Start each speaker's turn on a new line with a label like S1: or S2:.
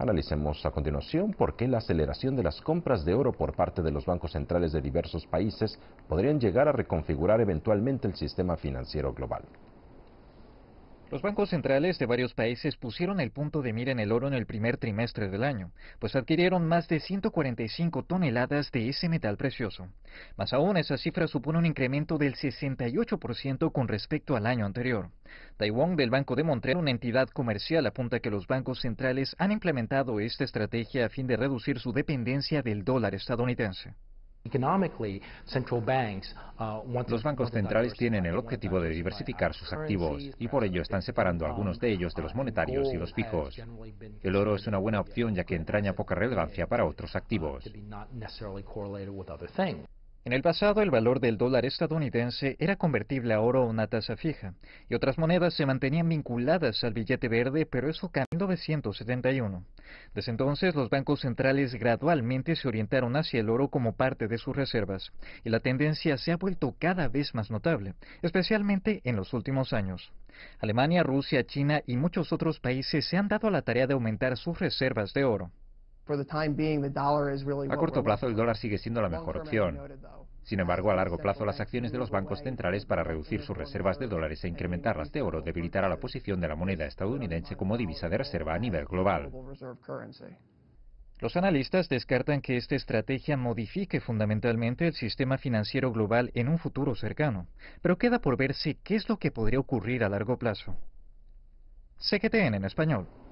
S1: Analicemos a continuación por qué la aceleración de las compras de oro por parte de los bancos centrales de diversos países podrían llegar a reconfigurar eventualmente el sistema financiero global.
S2: Los bancos centrales de varios países pusieron el punto de mira en el oro en el primer trimestre del año, pues adquirieron más de 145 toneladas de ese metal precioso. Más aún, esa cifra supone un incremento del 68% con respecto al año anterior. Taiwán del Banco de Montreal, una entidad comercial, apunta que los bancos centrales han implementado esta estrategia a fin de reducir su dependencia del dólar estadounidense. Uh, los bancos centrales tienen el objetivo
S1: de diversificar sus activos y por ello están separando um, algunos de ellos de los uh, monetarios y los fijos. El oro es una buena opción ya que entraña poca relevancia para otros uh, activos.
S2: En el pasado, el valor del dólar estadounidense era convertible a oro a una tasa fija, y otras monedas se mantenían vinculadas al billete verde, pero eso cambió en 1971. Desde entonces, los bancos centrales gradualmente se orientaron hacia el oro como parte de sus reservas, y la tendencia se ha vuelto cada vez más notable, especialmente en los últimos años. Alemania, Rusia, China y muchos otros países se han dado a la tarea de aumentar sus reservas de oro.
S1: A corto plazo, el dólar sigue siendo la mejor opción. Sin uh, embargo, a largo plazo, las acciones de los bancos centrales para reducir sus reservas de dólares e incrementarlas de oro debilitará la posición de la moneda estadounidense como divisa de reserva a nivel global.
S2: Los analistas descartan que esta estrategia modifique fundamentalmente el sistema financiero global en un futuro cercano, pero queda por verse qué es lo que podría ocurrir a largo plazo. CQTN en español.